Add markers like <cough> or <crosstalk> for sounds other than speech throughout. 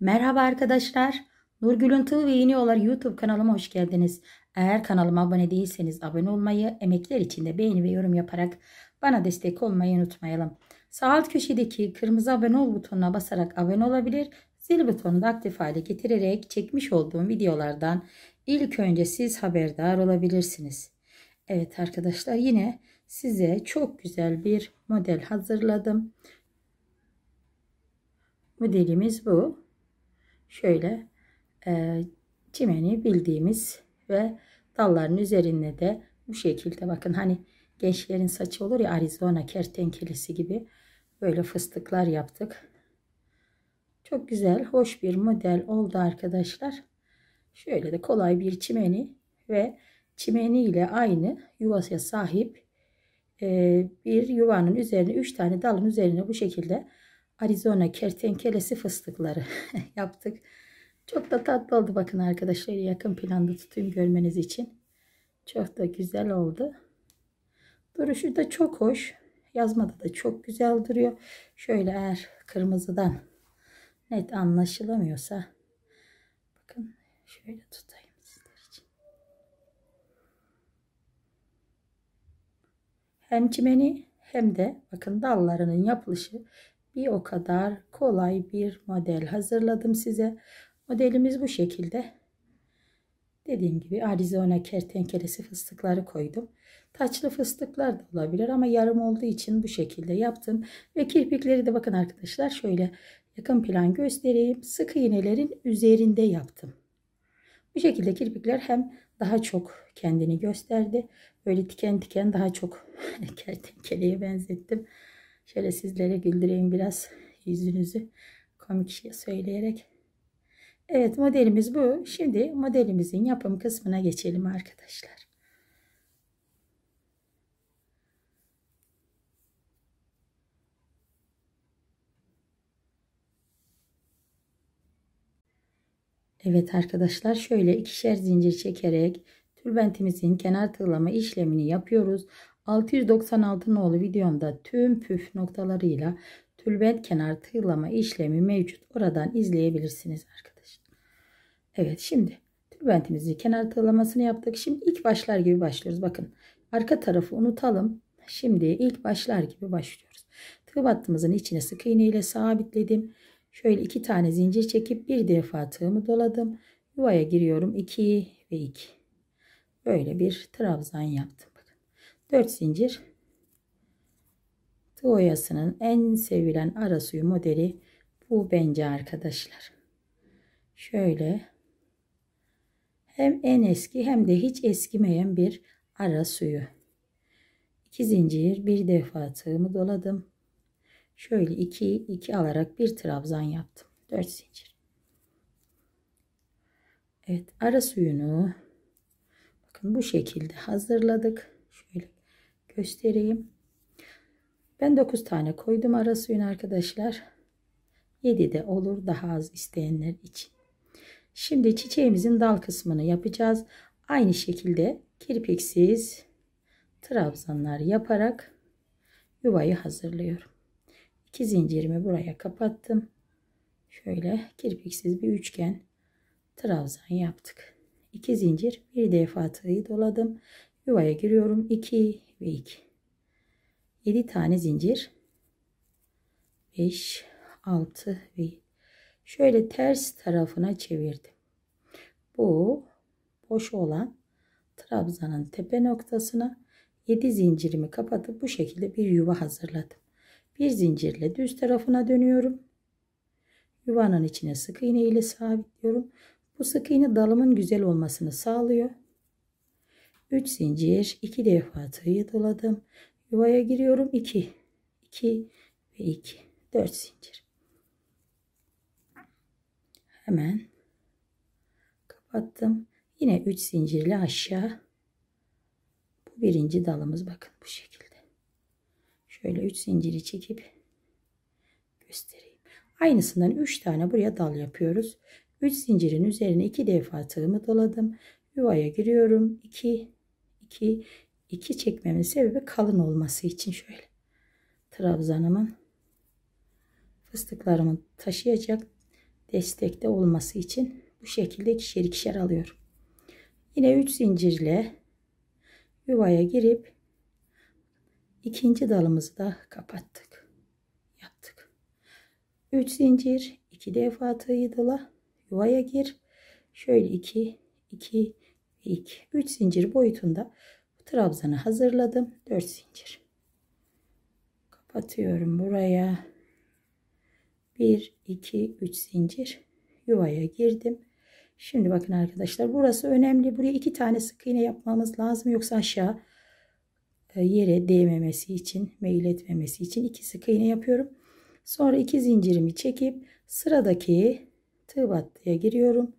Merhaba arkadaşlar. Nurgül'ün Tığ ve Yeni Yollar YouTube kanalıma hoş geldiniz. Eğer kanalıma abone değilseniz abone olmayı, emekler için de beğeni ve yorum yaparak bana destek olmayı unutmayalım. Sağ alt köşedeki kırmızı abone ol butonuna basarak abone olabilir, zil butonunu da aktif hale getirerek çekmiş olduğum videolardan ilk önce siz haberdar olabilirsiniz. Evet arkadaşlar yine size çok güzel bir model hazırladım. Modelimiz bu şöyle e, çimeni bildiğimiz ve dalların üzerinde de bu şekilde bakın hani gençlerin saçı olur ya Arizona kertenkelesi gibi böyle fıstıklar yaptık. Çok güzel, hoş bir model oldu arkadaşlar. Şöyle de kolay bir çimeni ve çimeni ile aynı yuvasya sahip e, bir yuvanın üzerine 3 tane dalın üzerine bu şekilde Arizona kertenkelesi fıstıkları <laughs> yaptık. Çok da tatlı oldu bakın arkadaşlar. Yakın planda tutayım görmeniz için. Çok da güzel oldu. Duruşu da çok hoş. Yazmada da çok güzel duruyor. Şöyle eğer kırmızıdan net anlaşılamıyorsa bakın şöyle tutayım sizler için. Hem çimeni hem de bakın dallarının yapılışı bir o kadar kolay bir model hazırladım size. Modelimiz bu şekilde. Dediğim gibi Arizona kertenkelesi fıstıkları koydum. Taçlı fıstıklar da olabilir ama yarım olduğu için bu şekilde yaptım. Ve kirpikleri de bakın arkadaşlar şöyle yakın plan göstereyim. Sık iğnelerin üzerinde yaptım. Bu şekilde kirpikler hem daha çok kendini gösterdi. Böyle tiken tiken daha çok <laughs> kertenkeleye benzettim. Şöyle sizlere güldüreyim biraz yüzünüzü komik şey söyleyerek. Evet modelimiz bu. Şimdi modelimizin yapım kısmına geçelim arkadaşlar. Evet arkadaşlar şöyle ikişer zincir çekerek tülbentimizin kenar tığlama işlemini yapıyoruz. 696 nolu videomda tüm püf noktalarıyla tülbent kenar tığlama işlemi mevcut. Oradan izleyebilirsiniz arkadaşlar. Evet şimdi tülbentimizi kenar tığlamasını yaptık. Şimdi ilk başlar gibi başlıyoruz. Bakın arka tarafı unutalım. Şimdi ilk başlar gibi başlıyoruz. Tığ battımızın içine sık iğne ile sabitledim. Şöyle iki tane zincir çekip bir defa tığımı doladım. Yuvaya giriyorum 2 ve 2. Böyle bir trabzan yaptım. 4 zincir tığ en sevilen ara suyu modeli bu bence arkadaşlar. Şöyle hem en eski hem de hiç eskimeyen bir ara suyu. 2 zincir bir defa tığımı doladım. Şöyle 2 2 alarak bir trabzan yaptım. 4 zincir. Evet ara suyunu bakın bu şekilde hazırladık göstereyim. Ben 9 tane koydum ara suyun arkadaşlar. 7 de olur daha az isteyenler için. Şimdi çiçeğimizin dal kısmını yapacağız. Aynı şekilde kirpiksiz trabzanlar yaparak yuvayı hazırlıyorum. 2 zincirimi buraya kapattım. Şöyle kirpiksiz bir üçgen trabzan yaptık. 2 zincir bir defa tığı doladım. Yuvaya giriyorum. 2 ve 2 7 tane zincir 5 6 ve şöyle ters tarafına çevirdim bu boş olan trabzanın tepe noktasına 7 zincirimi kapatıp bu şekilde bir yuva hazırladım bir zincirle düz tarafına dönüyorum yuvanın içine sık iğne ile sabitliyorum bu sık iğne dalımın güzel olmasını sağlıyor 3 zincir 2 defa tığ doladım yuvaya giriyorum 2 2 ve 2 4 zincir hemen kapattım yine 3 zincirle aşağı bu birinci dalımız bakın bu şekilde şöyle 3 zinciri çekip göstereyim aynısından 3 tane buraya dal yapıyoruz 3 zincirin üzerine 2 defa tığımı doladım yuvaya giriyorum 2 2 2 çekmemin sebebi kalın olması için şöyle trabzanımın fıstıklarımı taşıyacak destekte olması için bu şekilde ikişer ikişer alıyorum. Yine 3 zincirle yuvaya girip ikinci dalımızı da kapattık. Yaptık. 3 zincir, 2 defa tığı yuvaya gir. Şöyle 2 2 ilk 3 zincir boyutunda bu trabzanı hazırladım. 4 zincir. Kapatıyorum buraya. 1 2 3 zincir yuvaya girdim. Şimdi bakın arkadaşlar burası önemli. Buraya iki tane sık iğne yapmamız lazım. Yoksa aşağı e, yere değmemesi için, meyil etmemesi için iki sık iğne yapıyorum. Sonra iki zincirimi çekip sıradaki tığ battıya giriyorum.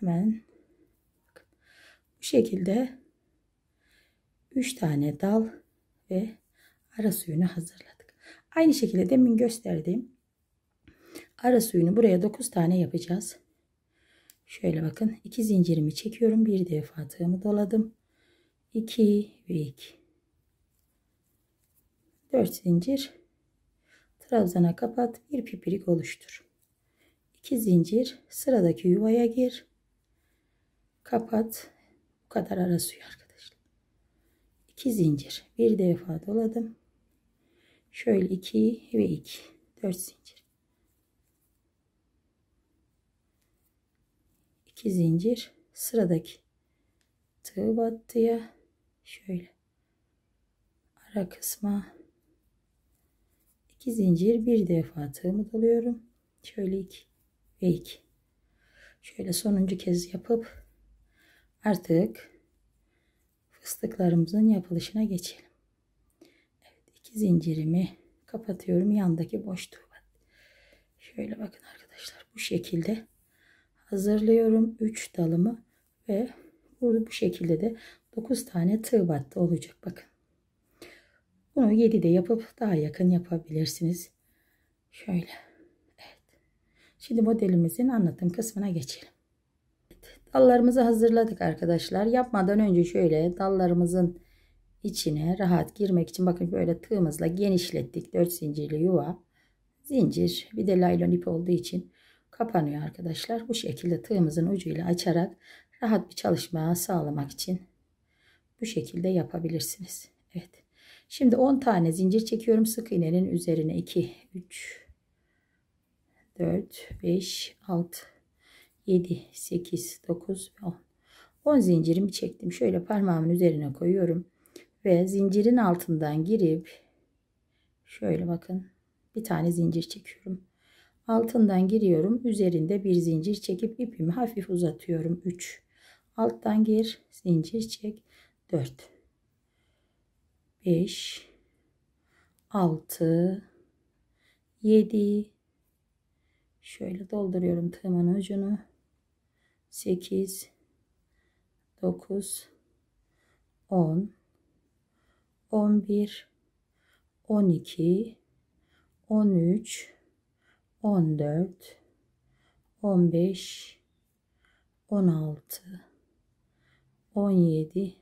Hemen bu şekilde 3 tane dal ve ara suyunu hazırladık. Aynı şekilde demin gösterdiğim ara suyunu buraya 9 tane yapacağız. Şöyle bakın 2 zincirimi çekiyorum. Bir defa tığımı doladım. 2 ve 2. 4 zincir trabzana kapat bir pipirik oluştur. 2 zincir sıradaki yuvaya gir. Kapat kadar ara suyu arkadaşlar. İki zincir. Bir defa doladım. Şöyle iki ve iki, dört zincir. İki zincir. Sıradaki tığ battıya şöyle ara kısma iki zincir bir defa tığımı doluyorum. Şöyle iki ve iki. Şöyle sonuncu kez yapıp Artık fıstıklarımızın yapılışına geçelim. Evet, iki zincirimi kapatıyorum. Yandaki boş boşluğu şöyle bakın arkadaşlar bu şekilde hazırlıyorum 3 dalımı ve burada bu şekilde de 9 tane tığ battı olacak bakın. Bunu 7 de yapıp daha yakın yapabilirsiniz. Şöyle. Evet. Şimdi modelimizin anlatım kısmına geçelim. Dallarımızı hazırladık arkadaşlar. Yapmadan önce şöyle dallarımızın içine rahat girmek için bakın böyle tığımızla genişlettik. 4 zincirli yuva. Zincir bir de laylon ip olduğu için kapanıyor arkadaşlar. Bu şekilde tığımızın ucuyla açarak rahat bir çalışma sağlamak için bu şekilde yapabilirsiniz. Evet. Şimdi 10 tane zincir çekiyorum. Sık iğnenin üzerine 2, 3, 4, 5, 6, 7, 8, 9 ve 10. 10 zincirimi çektim. Şöyle parmağımın üzerine koyuyorum. Ve zincirin altından girip şöyle bakın bir tane zincir çekiyorum. Altından giriyorum. Üzerinde bir zincir çekip ipimi hafif uzatıyorum. 3. Alttan gir. Zincir çek. 4. 5. 6. 7. Şöyle dolduruyorum tığımın ucunu. 8 9 10 11 12 13 14 15 16 17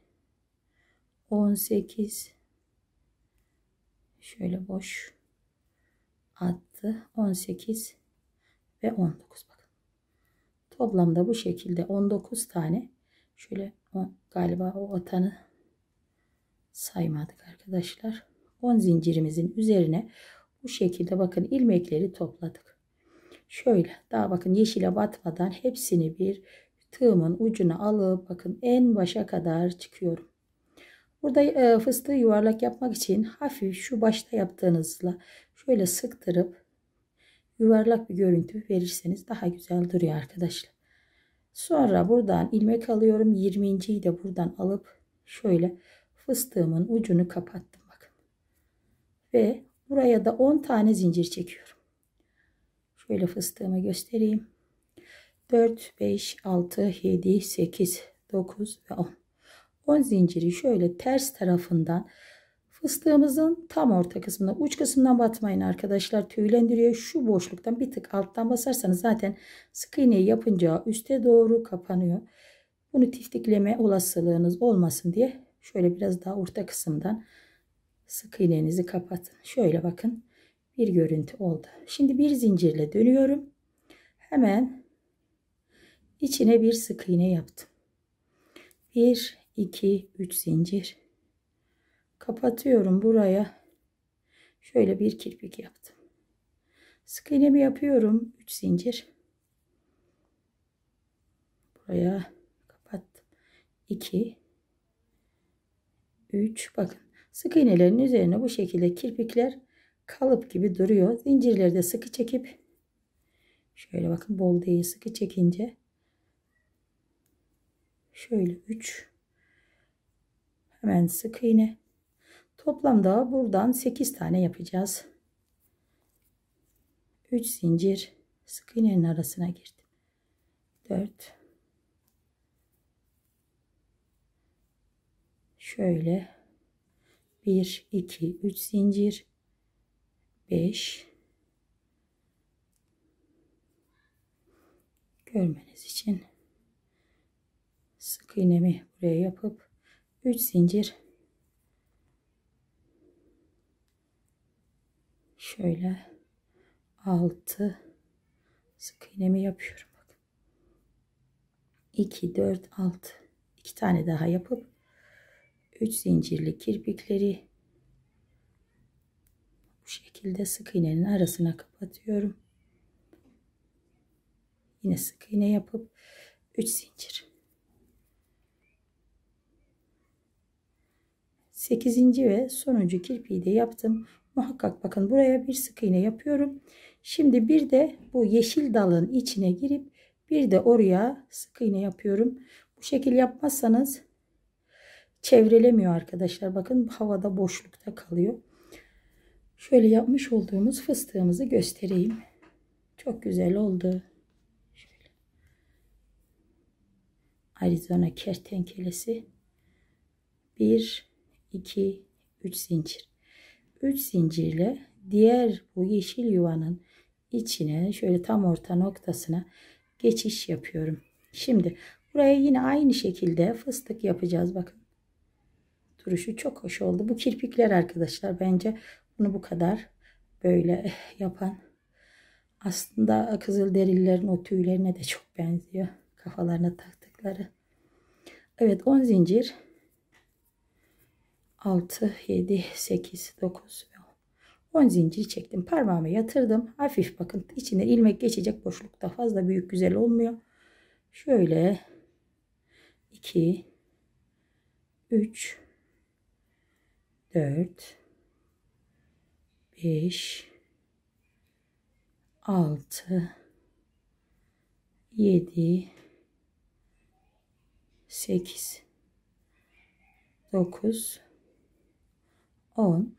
18 şöyle boş attı 18 ve 19 bakın Toplamda bu şekilde 19 tane şöyle o, galiba o atanı saymadık arkadaşlar. 10 zincirimizin üzerine bu şekilde bakın ilmekleri topladık. Şöyle daha bakın yeşile batmadan hepsini bir tığımın ucuna alıp bakın en başa kadar çıkıyorum. Burada e, fıstığı yuvarlak yapmak için hafif şu başta yaptığınızla şöyle sıktırıp yuvarlak bir görüntü verirseniz daha güzel duruyor arkadaşlar. Sonra buradan ilmek alıyorum. 20.yi de buradan alıp şöyle fıstığımın ucunu kapattım bakın. Ve buraya da 10 tane zincir çekiyorum. Şöyle fıstığımı göstereyim. 4, 5, 6, 7, 8, 9 ve 10. 10 zinciri şöyle ters tarafından Fıstığımızın tam orta kısmına uç kısmından batmayın arkadaşlar. Tüylendiriyor. Şu boşluktan bir tık alttan basarsanız zaten sık iğneyi yapınca üste doğru kapanıyor. Bunu tiftikleme olasılığınız olmasın diye şöyle biraz daha orta kısımdan sık iğnenizi kapatın. Şöyle bakın bir görüntü oldu. Şimdi bir zincirle dönüyorum. Hemen içine bir sık iğne yaptım. 1, 2, 3 zincir kapatıyorum buraya. Şöyle bir kirpik yaptım. Sık iğnemi yapıyorum. 3 zincir. Buraya kapattım. 2 3 bakın. Sık iğnelerin üzerine bu şekilde kirpikler kalıp gibi duruyor. Zincirleri de sıkı çekip şöyle bakın bol değil sıkı çekince şöyle 3 hemen sık iğne Toplamda buradan 8 tane yapacağız. 3 zincir sık iğnenin arasına girdim. 4 Şöyle 1 2 3 zincir 5 görmeniz için sık iğnemi buraya yapıp 3 zincir şöyle 6 sık iğnemi yapıyorum. Bakın. 2 4 6 iki tane daha yapıp 3 zincirli kirpikleri bu şekilde sık iğnenin arasına kapatıyorum. Yine sık iğne yapıp 3 zincir. 8. ve sonuncu kirpiği de yaptım muhakkak bakın buraya bir sık iğne yapıyorum. Şimdi bir de bu yeşil dalın içine girip bir de oraya sık iğne yapıyorum. Bu şekil yapmazsanız çevrelemiyor arkadaşlar. Bakın havada boşlukta kalıyor. Şöyle yapmış olduğumuz fıstığımızı göstereyim. Çok güzel oldu. Şöyle. Arizona kertenkelesi. 1, 2, 3 zincir. 3 zincirle diğer bu yeşil yuvanın içine şöyle tam orta noktasına geçiş yapıyorum. Şimdi buraya yine aynı şekilde fıstık yapacağız. Bakın duruşu çok hoş oldu. Bu kirpikler arkadaşlar bence bunu bu kadar böyle yapan aslında kızıl derilerin o tüylerine de çok benziyor. Kafalarına taktıkları. Evet 10 zincir 6, 7, 8, 9 ve 10. 10 zincir çektim. Parmağımı yatırdım. Hafif bakın içinden ilmek geçecek boşlukta. Fazla büyük güzel olmuyor. Şöyle 2, 3, 4, 5, 6, 7, 8, 9, 10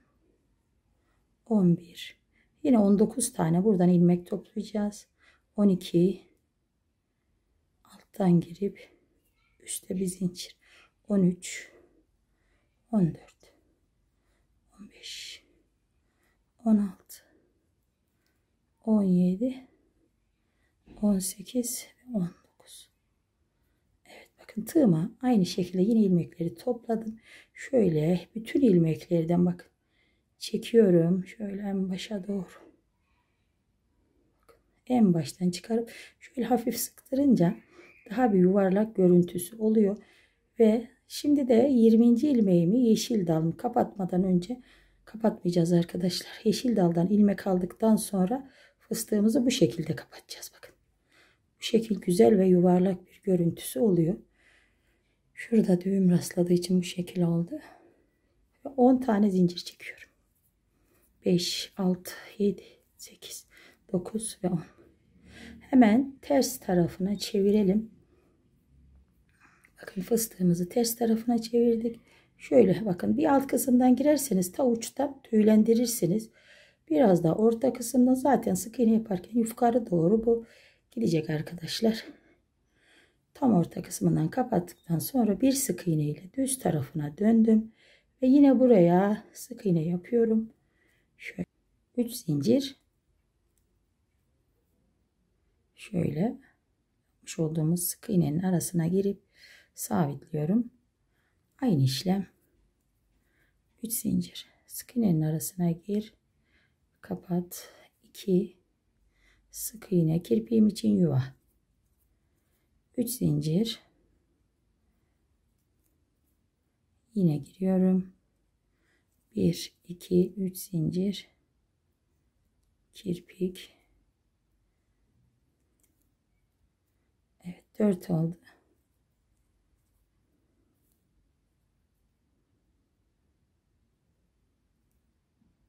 11 yine 19 tane buradan ilmek toplayacağız 12 alttan girip üstte bir zincir 13 14 15 16 17 18 10 Bakın tığıma aynı şekilde yine ilmekleri topladım. Şöyle bütün ilmeklerden bak, çekiyorum. Şöyle en başa doğru. En baştan çıkarıp şöyle hafif sıktırınca daha bir yuvarlak görüntüsü oluyor. Ve şimdi de 20. ilmeğimi yeşil dalımı kapatmadan önce kapatmayacağız arkadaşlar. Yeşil daldan ilmek aldıktan sonra fıstığımızı bu şekilde kapatacağız. Bakın bu şekil güzel ve yuvarlak bir görüntüsü oluyor. Şurada düğüm rastladığı için bu şekil oldu. 10 tane zincir çekiyorum. 5, 6, 7, 8, 9 ve 10. Hemen ters tarafına çevirelim. Bakın fıstığımızı ters tarafına çevirdik. Şöyle bakın bir alt kısımdan girerseniz ta uçta tüylendirirsiniz. Biraz daha orta kısımda zaten sık iğne yaparken yukarı doğru bu gidecek arkadaşlar. Tam orta kısmından kapattıktan sonra bir sık iğne ile düz tarafına döndüm. Ve yine buraya sık iğne yapıyorum. Şöyle 3 zincir. Şöyle yapmış olduğumuz sık iğnenin arasına girip sabitliyorum. Aynı işlem. 3 zincir. Sık iğnenin arasına gir. Kapat. 2 sık iğne kirpiğim için yuva. 3 zincir yine giriyorum 1 2 3 zincir kirpik Evet 4 oldu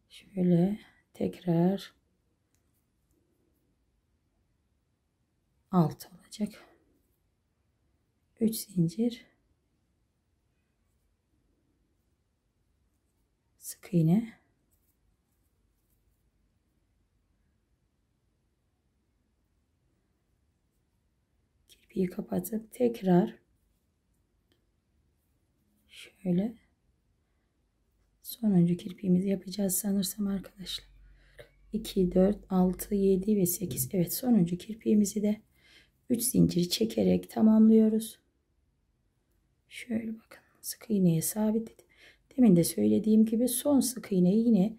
şöyle tekrar 6 olacak 3 zincir sık iğne kirpiği kapatıp tekrar şöyle sonuncu kirpiğimizi yapacağız sanırsam arkadaşlar 2 4 6 7 ve 8 Evet sonuncu kirpiğimizi de 3 zinciri çekerek tamamlıyoruz Şöyle bakın sık iğneye sabitledim. Demin de söylediğim gibi son sık iğneyi yine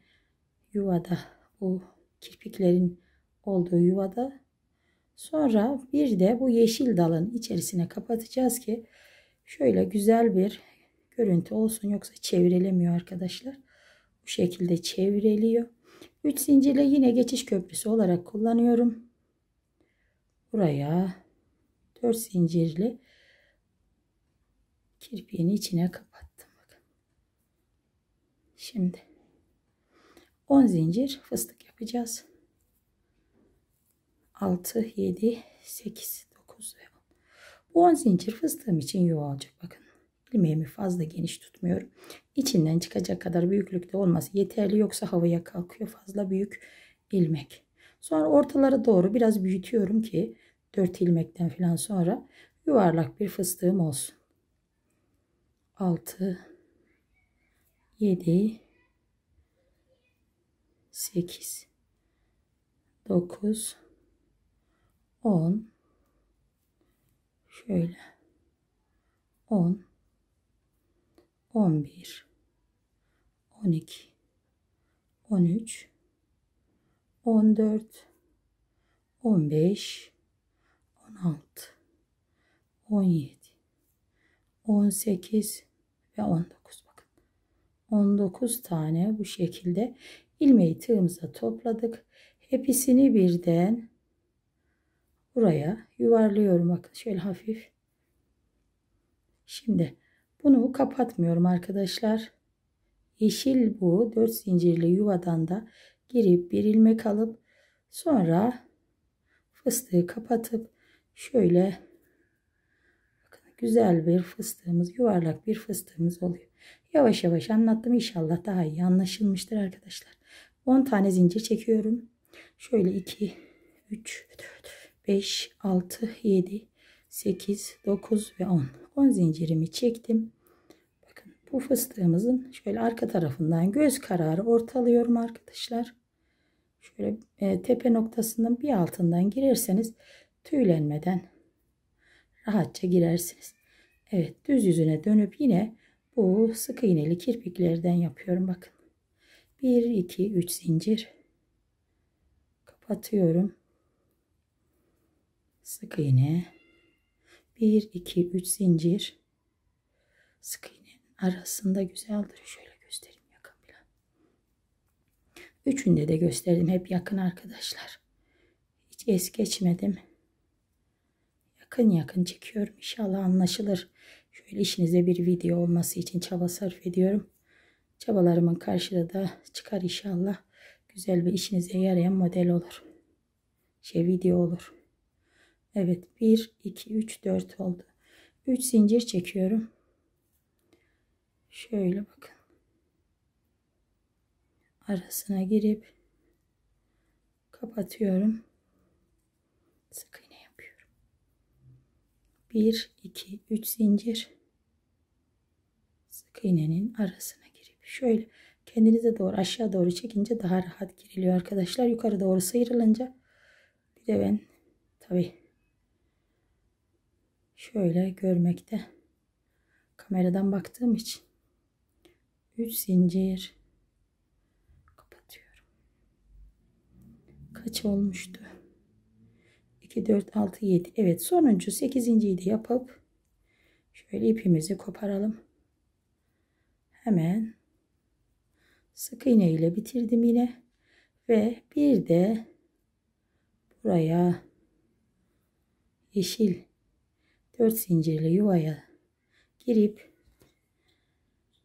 yuvada bu kirpiklerin olduğu yuvada sonra bir de bu yeşil dalın içerisine kapatacağız ki şöyle güzel bir görüntü olsun yoksa çevrilemiyor arkadaşlar. Bu şekilde çevreliyor. 3 zincirle yine geçiş köprüsü olarak kullanıyorum. Buraya 4 zincirli kirpiğini içine kapattım. Bakın. Şimdi 10 zincir fıstık yapacağız. 6, 7, 8, 9 ve 10. Bu 10 zincir fıstığım için yuva Bakın ilmeğimi fazla geniş tutmuyorum. İçinden çıkacak kadar büyüklükte olması yeterli. Yoksa havaya kalkıyor fazla büyük ilmek. Sonra ortalara doğru biraz büyütüyorum ki 4 ilmekten falan sonra yuvarlak bir fıstığım olsun. 6 7 8 9 10 şöyle 10 11 12 13 14 15 16 17 18 ve 19 bakın. 19 tane bu şekilde ilmeği tığımıza topladık. Hepsini birden buraya yuvarlıyorum. Bakın şöyle hafif. Şimdi bunu kapatmıyorum arkadaşlar. Yeşil bu 4 zincirli yuvadan da girip bir ilmek alıp sonra fıstığı kapatıp şöyle güzel bir fıstığımız, yuvarlak bir fıstığımız oluyor. Yavaş yavaş anlattım. İnşallah daha iyi anlaşılmıştır arkadaşlar. 10 tane zincir çekiyorum. Şöyle 2, 3, 4, 5, 6, 7, 8, 9 ve 10. 10 zincirimi çektim. Bakın bu fıstığımızın şöyle arka tarafından göz kararı ortalıyorum arkadaşlar. Şöyle e, tepe noktasının bir altından girerseniz tüylenmeden rahatça girersiniz. Evet düz yüzüne dönüp yine bu sık iğneli kirpiklerden yapıyorum bakın. 1 2 3 zincir kapatıyorum. Sık iğne 1 2 3 zincir sık iğnenin arasında güzeldir şöyle göstereyim yakın plan. Üçünde de gösterdim hep yakın arkadaşlar. Hiç es geçmedim yakın yakın çekiyorum. İnşallah anlaşılır. Şöyle işinize bir video olması için çaba sarf ediyorum. Çabalarımın karşılığı da çıkar inşallah. Güzel bir işinize yarayan model olur. Şey video olur. Evet 1, 2, 3, 4 oldu. 3 zincir çekiyorum. Şöyle bakın. Arasına girip kapatıyorum. Sıkı 1 2 3 zincir sık iğnenin arasına girip şöyle kendinize doğru aşağı doğru çekince daha rahat giriliyor arkadaşlar yukarı doğru sıyrılınca bir de ben tabi şöyle görmekte kameradan baktığım için 3 zincir kapatıyorum kaç olmuştu 2 4 6 7 Evet sonuncu 8.yi de yapıp şöyle ipimizi koparalım hemen sık iğne ile bitirdim yine ve bir de buraya yeşil 4 zincirli yuvaya girip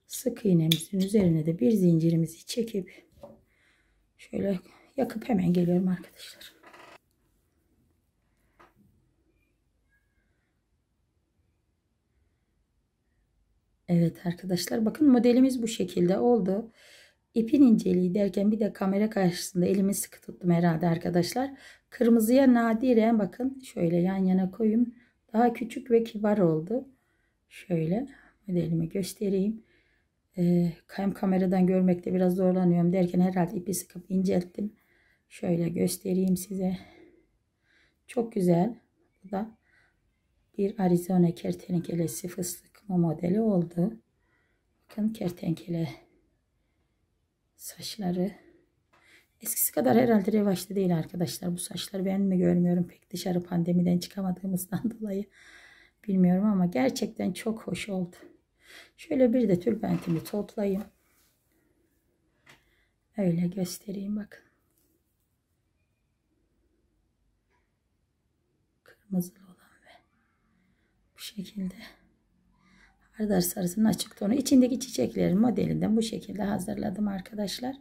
sık iğnemizin üzerine de bir zincirimizi çekip şöyle yakıp hemen geliyorum arkadaşlar. Evet arkadaşlar bakın modelimiz bu şekilde oldu. İpin inceliği derken bir de kamera karşısında elimi sıkı tuttum herhalde arkadaşlar. Kırmızıya nadiren bakın şöyle yan yana koyayım. Daha küçük ve kibar oldu. Şöyle modelimi göstereyim. Ee, hem kameradan görmekte biraz zorlanıyorum derken herhalde ipi sıkıp incelttim. Şöyle göstereyim size. Çok güzel. Bu da bir Arizona kertenkelesi fıstığı o modeli oldu. Bakın kertenkele saçları. Eskisi kadar herhalde revaçta değil arkadaşlar. Bu saçlar ben mi görmüyorum pek dışarı pandemiden çıkamadığımızdan <laughs> dolayı bilmiyorum ama gerçekten çok hoş oldu. Şöyle bir de tülbentimi toplayayım. Öyle göstereyim bakın. Kırmızılı olan ve bu şekilde. Hardal sarısının açık tonu. İçindeki çiçeklerin modelinden bu şekilde hazırladım arkadaşlar.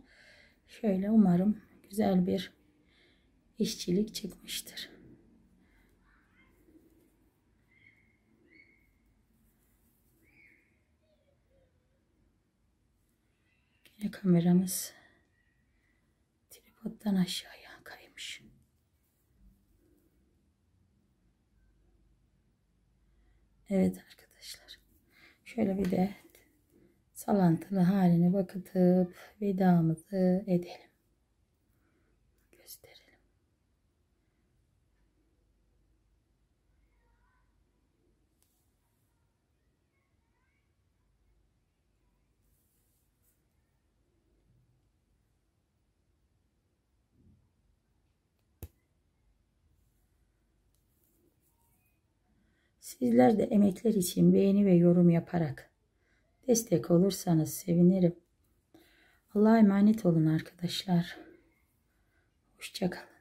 Şöyle umarım güzel bir işçilik çıkmıştır. Yine kameramız tripoddan aşağıya kaymış. Evet Şöyle bir de salantılı halini bakıtıp vedamızı edelim. Sizler de emekler için beğeni ve yorum yaparak destek olursanız sevinirim. Allah'a emanet olun arkadaşlar. Hoşçakalın.